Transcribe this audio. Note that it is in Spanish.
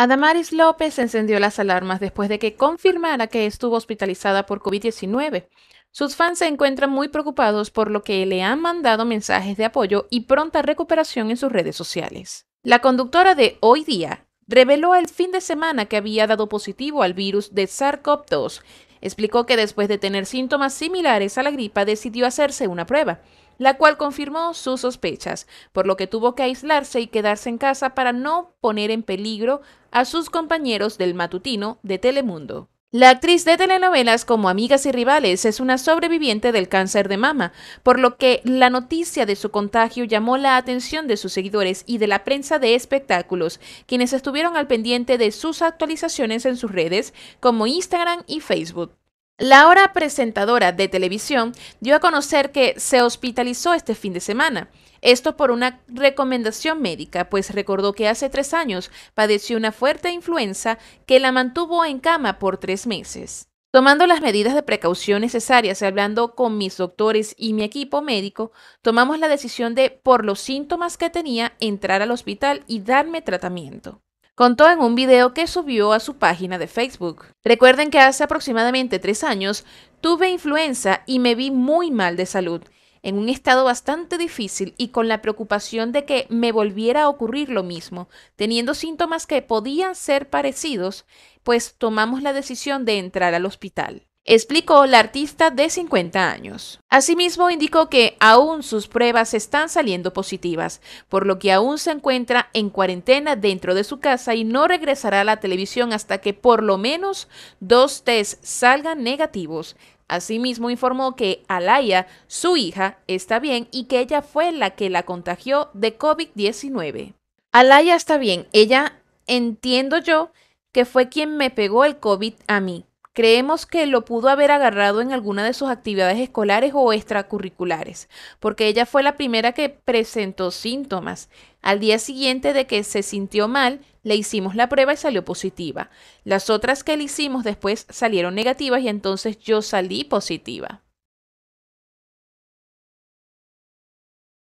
Adamaris López encendió las alarmas después de que confirmara que estuvo hospitalizada por COVID-19. Sus fans se encuentran muy preocupados por lo que le han mandado mensajes de apoyo y pronta recuperación en sus redes sociales. La conductora de Hoy Día reveló el fin de semana que había dado positivo al virus de SARS-CoV-2. Explicó que después de tener síntomas similares a la gripa decidió hacerse una prueba la cual confirmó sus sospechas, por lo que tuvo que aislarse y quedarse en casa para no poner en peligro a sus compañeros del matutino de Telemundo. La actriz de telenovelas como Amigas y Rivales es una sobreviviente del cáncer de mama, por lo que la noticia de su contagio llamó la atención de sus seguidores y de la prensa de espectáculos, quienes estuvieron al pendiente de sus actualizaciones en sus redes como Instagram y Facebook. La hora presentadora de televisión dio a conocer que se hospitalizó este fin de semana. Esto por una recomendación médica, pues recordó que hace tres años padeció una fuerte influenza que la mantuvo en cama por tres meses. Tomando las medidas de precaución necesarias y hablando con mis doctores y mi equipo médico, tomamos la decisión de, por los síntomas que tenía, entrar al hospital y darme tratamiento contó en un video que subió a su página de Facebook. Recuerden que hace aproximadamente tres años tuve influenza y me vi muy mal de salud, en un estado bastante difícil y con la preocupación de que me volviera a ocurrir lo mismo, teniendo síntomas que podían ser parecidos, pues tomamos la decisión de entrar al hospital explicó la artista de 50 años. Asimismo, indicó que aún sus pruebas están saliendo positivas, por lo que aún se encuentra en cuarentena dentro de su casa y no regresará a la televisión hasta que por lo menos dos test salgan negativos. Asimismo, informó que Alaya, su hija, está bien y que ella fue la que la contagió de COVID-19. Alaya está bien, ella entiendo yo que fue quien me pegó el COVID a mí. Creemos que lo pudo haber agarrado en alguna de sus actividades escolares o extracurriculares, porque ella fue la primera que presentó síntomas. Al día siguiente de que se sintió mal, le hicimos la prueba y salió positiva. Las otras que le hicimos después salieron negativas y entonces yo salí positiva.